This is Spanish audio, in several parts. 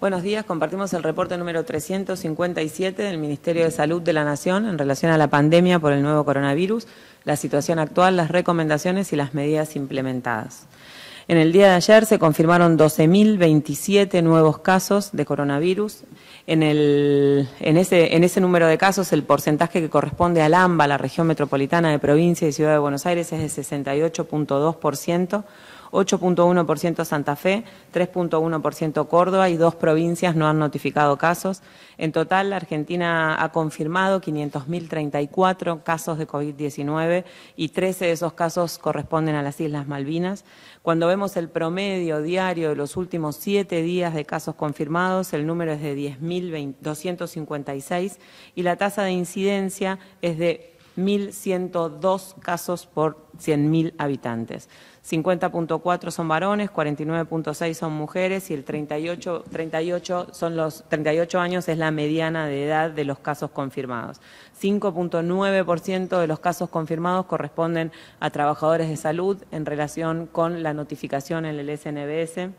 Buenos días, compartimos el reporte número 357 del Ministerio de Salud de la Nación en relación a la pandemia por el nuevo coronavirus, la situación actual, las recomendaciones y las medidas implementadas. En el día de ayer se confirmaron 12.027 nuevos casos de coronavirus. En, ese, ese número de casos, el porcentaje que corresponde al AMBA, la región metropolitana de provincia y ciudad de Buenos Aires, es de 68.2%. 8.1% Santa Fe, 3.1% Córdoba y dos provincias no han notificado casos. En total, la Argentina ha confirmado 500.034 casos de COVID-19 y 13 de esos casos corresponden a las Islas Malvinas. Cuando vemos el promedio diario de los últimos siete días de casos confirmados, el número es de 10.256 y la tasa de incidencia es de 1.102 casos por 100.000 habitantes. 50.4 son varones, 49.6 son mujeres y el 38, 38 son los 38 años es la mediana de edad de los casos confirmados. 5.9% de los casos confirmados corresponden a trabajadores de salud en relación con la notificación en el SNBS.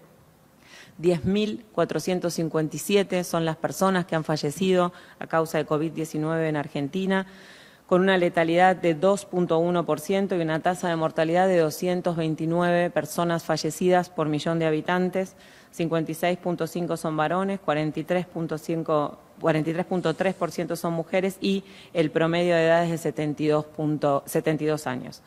10.457 son las personas que han fallecido a causa de COVID-19 en Argentina con una letalidad de 2.1% y una tasa de mortalidad de 229 personas fallecidas por millón de habitantes, 56.5 son varones, 43.3% son mujeres y el promedio de edades es de 72 años.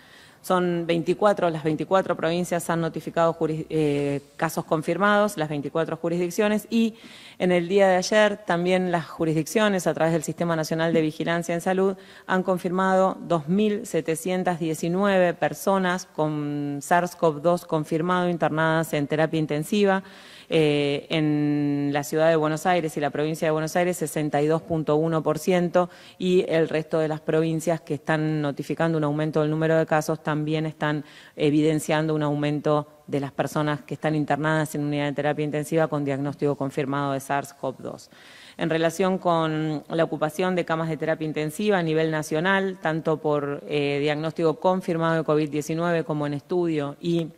Son 24, las 24 provincias han notificado eh, casos confirmados, las 24 jurisdicciones, y en el día de ayer también las jurisdicciones, a través del Sistema Nacional de Vigilancia en Salud, han confirmado 2.719 personas con SARS-CoV-2 confirmado internadas en terapia intensiva. Eh, en la ciudad de Buenos Aires y la provincia de Buenos Aires 62.1% y el resto de las provincias que están notificando un aumento del número de casos también están evidenciando un aumento de las personas que están internadas en unidad de terapia intensiva con diagnóstico confirmado de SARS-CoV-2. En relación con la ocupación de camas de terapia intensiva a nivel nacional, tanto por eh, diagnóstico confirmado de COVID-19 como en estudio y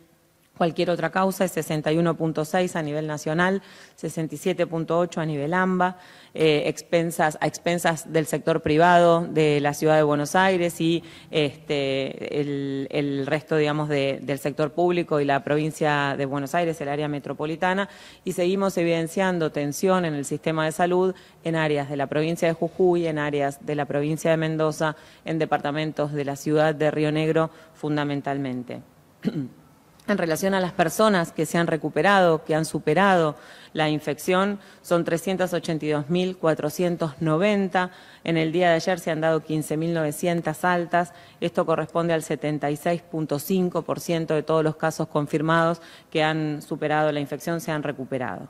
Cualquier otra causa es 61.6 a nivel nacional, 67.8 a nivel AMBA, eh, expensas, a expensas del sector privado de la ciudad de Buenos Aires y este, el, resto, digamos, del sector público y la provincia de Buenos Aires, el área metropolitana, y seguimos evidenciando tensión en el sistema de salud en áreas de la provincia de Jujuy, en áreas de la provincia de Mendoza, en departamentos de la ciudad de Río Negro, fundamentalmente. En relación a las personas que se han recuperado, que han superado la infección, son 382.490. En el día de ayer se han dado 15.900 altas. Esto corresponde al 76.5% de todos los casos confirmados que han superado la infección, se han recuperado.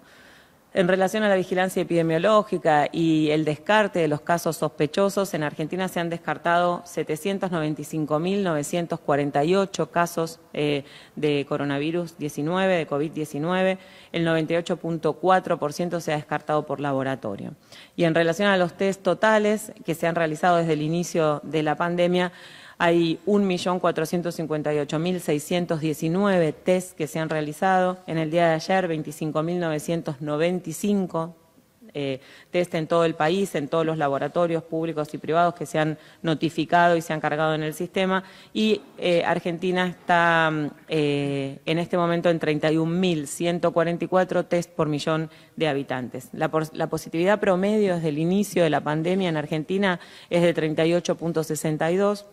En relación a la vigilancia epidemiológica y el descarte de los casos sospechosos, en Argentina se han descartado 795.948 casos eh, de coronavirus 19, de COVID-19, el 98.4% se ha descartado por laboratorio. Y en relación a los test totales que se han realizado desde el inicio de la pandemia, hay 1.458.619 test que se han realizado. En el día de ayer, 25.995 eh, test en todo el país, en todos los laboratorios públicos y privados que se han notificado y se han cargado en el sistema. Y eh, Argentina está eh, en este momento en 31.144 test por millón de habitantes. La, la, positividad promedio desde el inicio de la pandemia en Argentina es de 38.62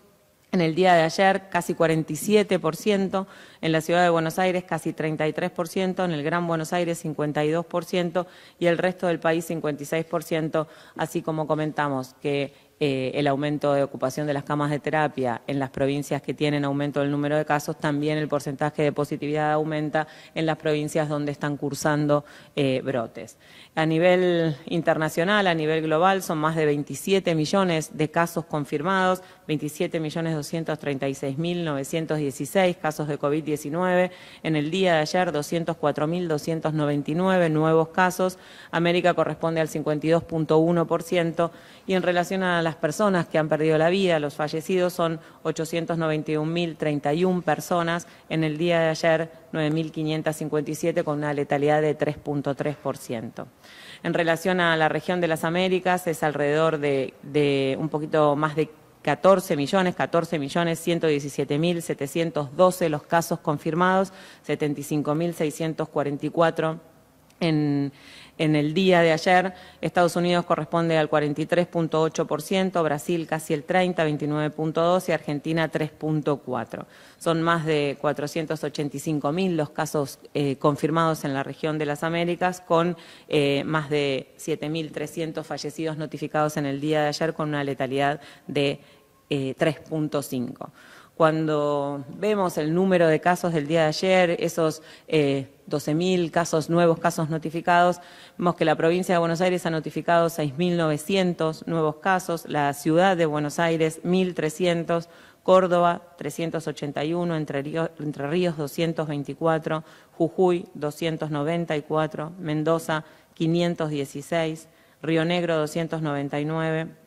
en el día de ayer casi 47%, en la ciudad de Buenos Aires casi 33%, en el Gran Buenos Aires 52% y el resto del país 56%, así como comentamos que eh, el aumento de ocupación de las camas de terapia en las provincias que tienen aumento del número de casos, también el porcentaje de positividad aumenta en las provincias donde están cursando eh, brotes. A nivel internacional, a nivel global, son más de 27 millones de casos confirmados, 27.236.916 casos de COVID-19. En el día de ayer, 204.299 nuevos casos. América corresponde al 52.1%. Y en relación a las personas que han perdido la vida, los fallecidos son 891.031 personas. En el día de ayer, 9.557 con una letalidad de 3.3%. En relación a la región de las Américas, es alrededor de, de un poquito más de 14 millones, 14 millones 117.712 los casos confirmados, 75.644 en, en el día de ayer. Estados Unidos corresponde al 43.8%, Brasil casi el 30, 29.2% y Argentina 3.4%. Son más de 485.000 los casos eh, confirmados en la región de las Américas, con eh, más de 7.300 fallecidos notificados en el día de ayer, con una letalidad de 3.5. Eh, Cuando vemos el número de casos del día de ayer, esos 12.000 eh, casos nuevos, casos notificados, vemos que la provincia de Buenos Aires ha notificado 6.900 nuevos casos, la ciudad de Buenos Aires 1.300, Córdoba 381, Entre Ríos 224, Jujuy 294, Mendoza 516, Río Negro 299.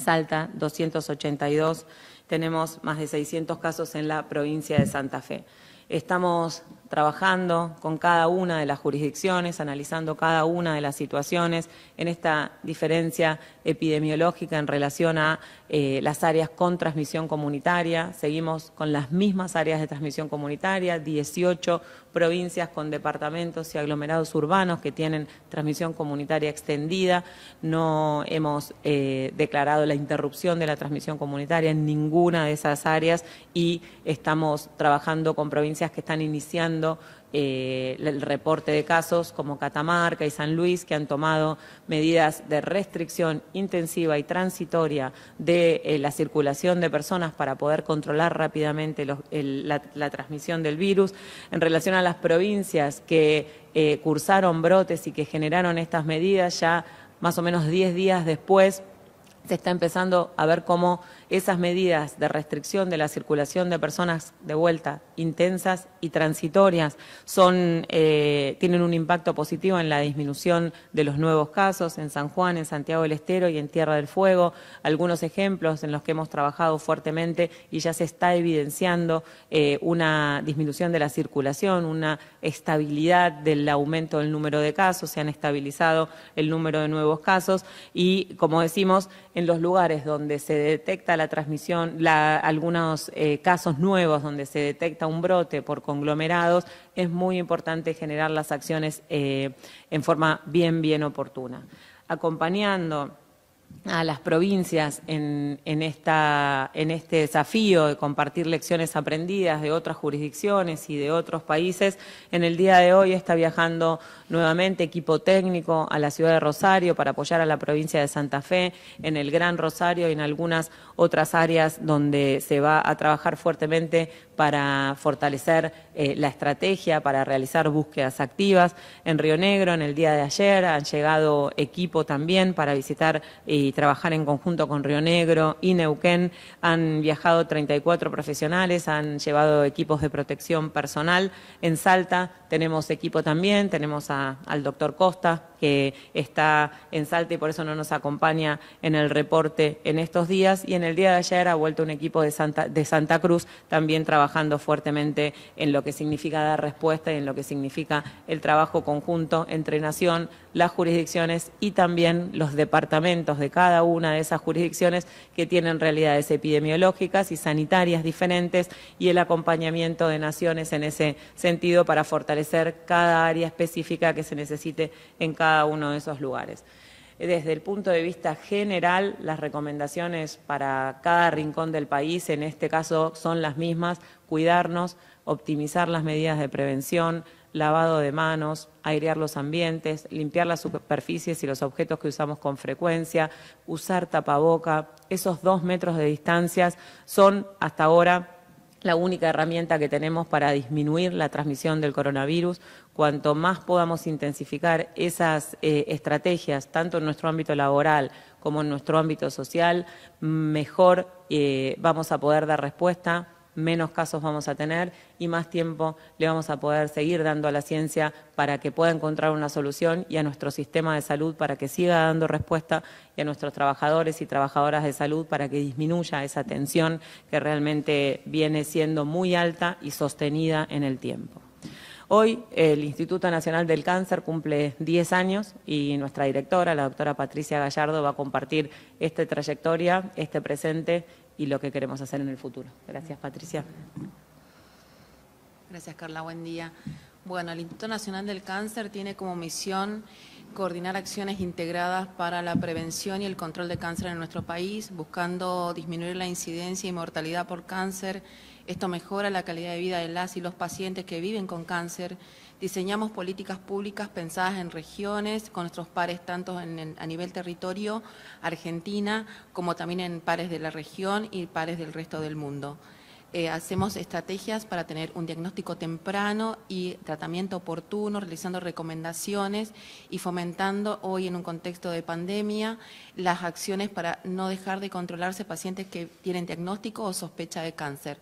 Salta 282, tenemos más de 600 casos en la provincia de Santa Fe. Estamos trabajando con cada una de las jurisdicciones, analizando cada una de las situaciones en esta diferencia epidemiológica en relación a eh, las áreas con transmisión comunitaria. Seguimos con las mismas áreas de transmisión comunitaria, 18 provincias con departamentos y aglomerados urbanos que tienen transmisión comunitaria extendida. No hemos eh, declarado la interrupción de la transmisión comunitaria en ninguna de esas áreas y estamos trabajando con provincias que están iniciando eh, el reporte de casos como Catamarca y San Luis, que han tomado medidas de restricción intensiva y transitoria de eh, la circulación de personas para poder controlar rápidamente la, transmisión del virus. En relación a las provincias que eh, cursaron brotes y que generaron estas medidas, ya más o menos 10 días después se está empezando a ver cómo esas medidas de restricción de la circulación de personas de vuelta intensas y transitorias eh, tienen un impacto positivo en la disminución de los nuevos casos en San Juan, en Santiago del Estero y en Tierra del Fuego. Algunos ejemplos en los que hemos trabajado fuertemente y ya se está evidenciando eh, una disminución de la circulación, una estabilidad del aumento del número de casos, se han estabilizado el número de nuevos casos y, como decimos, en los lugares donde se detecta la transmisión, algunos eh, casos nuevos donde se detecta un brote por conglomerados, es muy importante generar las acciones eh, en forma bien, bien oportuna. Acompañando a las provincias en, esta, en este desafío de compartir lecciones aprendidas de otras jurisdicciones y de otros países. En el día de hoy está viajando nuevamente equipo técnico a la ciudad de Rosario para apoyar a la provincia de Santa Fe, en el Gran Rosario y en algunas otras áreas donde se va a trabajar fuertemente para fortalecer eh, la estrategia, para realizar búsquedas activas. En Río Negro, en el día de ayer, han llegado equipo también para visitar y trabajar en conjunto con Río Negro y Neuquén. Han viajado 34 profesionales, han llevado equipos de protección personal. En Salta tenemos equipo también, tenemos al doctor Costa, que está en Salta y por eso no nos acompaña en el reporte en estos días. Y en el día de ayer ha vuelto un equipo de Santa, de Santa Cruz también trabajando trabajando fuertemente en lo que significa dar respuesta y en lo que significa el trabajo conjunto entre Nación, las jurisdicciones y también los departamentos de cada una de esas jurisdicciones que tienen realidades epidemiológicas y sanitarias diferentes y el acompañamiento de Naciones en ese sentido para fortalecer cada área específica que se necesite en cada uno de esos lugares desde el punto de vista general, las recomendaciones para cada rincón del país, en este caso, son las mismas, cuidarnos, optimizar las medidas de prevención, lavado de manos, airear los ambientes, limpiar las superficies y los objetos que usamos con frecuencia, usar tapaboca. Esos dos metros de distancias son hasta ahora la única herramienta que tenemos para disminuir la transmisión del coronavirus. Cuanto más podamos intensificar esas eh, estrategias, tanto en nuestro ámbito laboral como en nuestro ámbito social, mejor eh, vamos a poder dar respuesta menos casos vamos a tener y más tiempo le vamos a poder seguir dando a la ciencia para que pueda encontrar una solución y a nuestro sistema de salud para que siga dando respuesta y a nuestros trabajadores y trabajadoras de salud para que disminuya esa tensión que realmente viene siendo muy alta y sostenida en el tiempo. Hoy el Instituto Nacional del Cáncer cumple 10 años y nuestra directora, la doctora Patricia Gallardo, va a compartir esta trayectoria, este presente y lo que queremos hacer en el futuro. Gracias, Patricia. Gracias, Carla. Buen día. Bueno, el Instituto Nacional del Cáncer tiene como misión coordinar acciones integradas para la prevención y el control de cáncer en nuestro país, buscando disminuir la incidencia y mortalidad por cáncer. Esto mejora la calidad de vida de las y los pacientes que viven con cáncer. Diseñamos políticas públicas pensadas en regiones, con nuestros pares tanto a nivel territorio, Argentina, como también en pares de la región y pares del resto del mundo. Eh, hacemos estrategias para tener un diagnóstico temprano y tratamiento oportuno, realizando recomendaciones y fomentando hoy en un contexto de pandemia las acciones para no dejar de controlarse pacientes que tienen diagnóstico o sospecha de cáncer.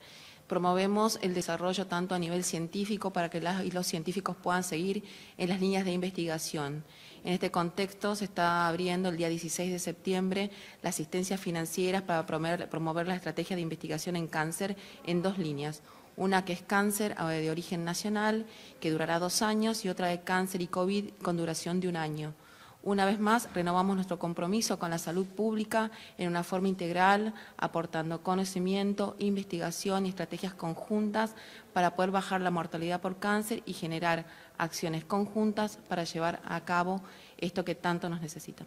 Promovemos el desarrollo tanto a nivel científico para que los científicos puedan seguir en las líneas de investigación. En este contexto se está abriendo el día 16 de septiembre las asistencia financieras para promover, promover la estrategia de investigación en cáncer en dos líneas. Una que es cáncer ah, de origen nacional, que durará dos años, y otra de cáncer y COVID con duración de un año. Una vez más, renovamos nuestro compromiso con la salud pública en una forma integral, aportando conocimiento, investigación y estrategias conjuntas para poder bajar la mortalidad por cáncer y generar acciones conjuntas para llevar a cabo esto que tanto nos necesita.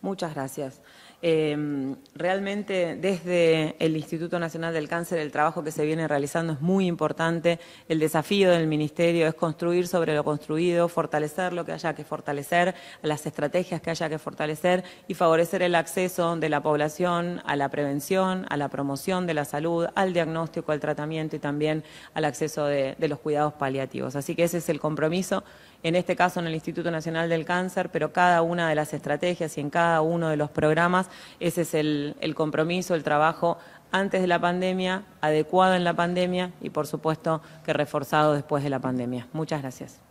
Muchas gracias. Eh, realmente desde el Instituto Nacional del Cáncer el trabajo que se viene realizando es muy importante. El desafío del Ministerio es construir sobre lo construido, fortalecer lo que haya que fortalecer, las estrategias que haya que fortalecer y favorecer el acceso de la población a la prevención, a la promoción de la salud, al diagnóstico, al tratamiento y también al acceso de los cuidados paliativos. Así que ese es el compromiso en este caso en el Instituto Nacional del Cáncer, pero cada una de las estrategias y en cada uno de los programas, ese es el, compromiso, el trabajo antes de la pandemia, adecuado en la pandemia y, por supuesto, que reforzado después de la pandemia. Muchas gracias.